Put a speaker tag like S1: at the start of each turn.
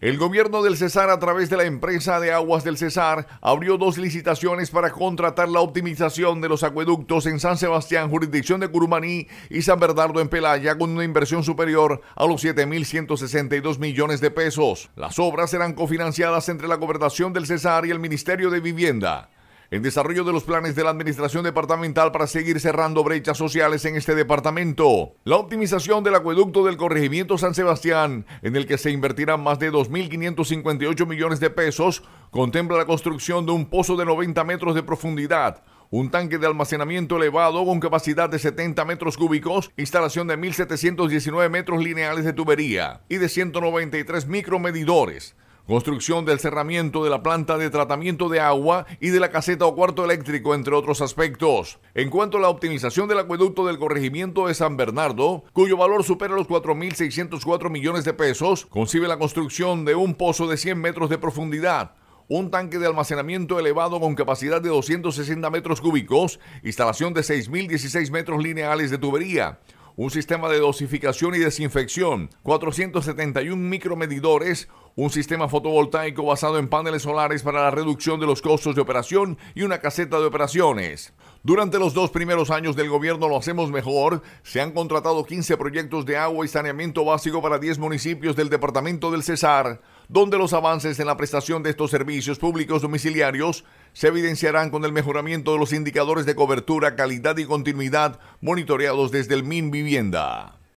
S1: El gobierno del Cesar, a través de la empresa de aguas del Cesar, abrió dos licitaciones para contratar la optimización de los acueductos en San Sebastián, jurisdicción de Curumaní y San Bernardo en Pelaya, con una inversión superior a los 7.162 millones de pesos. Las obras serán cofinanciadas entre la gobernación del Cesar y el Ministerio de Vivienda en desarrollo de los planes de la Administración Departamental para seguir cerrando brechas sociales en este departamento. La optimización del acueducto del corregimiento San Sebastián, en el que se invertirán más de 2.558 millones de pesos, contempla la construcción de un pozo de 90 metros de profundidad, un tanque de almacenamiento elevado con capacidad de 70 metros cúbicos, instalación de 1.719 metros lineales de tubería y de 193 micromedidores construcción del cerramiento de la planta de tratamiento de agua y de la caseta o cuarto eléctrico, entre otros aspectos. En cuanto a la optimización del acueducto del corregimiento de San Bernardo, cuyo valor supera los 4.604 millones de pesos, concibe la construcción de un pozo de 100 metros de profundidad, un tanque de almacenamiento elevado con capacidad de 260 metros cúbicos, instalación de 6.016 metros lineales de tubería, un sistema de dosificación y desinfección, 471 micromedidores, un sistema fotovoltaico basado en paneles solares para la reducción de los costos de operación y una caseta de operaciones. Durante los dos primeros años del gobierno lo hacemos mejor. Se han contratado 15 proyectos de agua y saneamiento básico para 10 municipios del departamento del Cesar donde los avances en la prestación de estos servicios públicos domiciliarios se evidenciarán con el mejoramiento de los indicadores de cobertura, calidad y continuidad monitoreados desde el MIN Vivienda.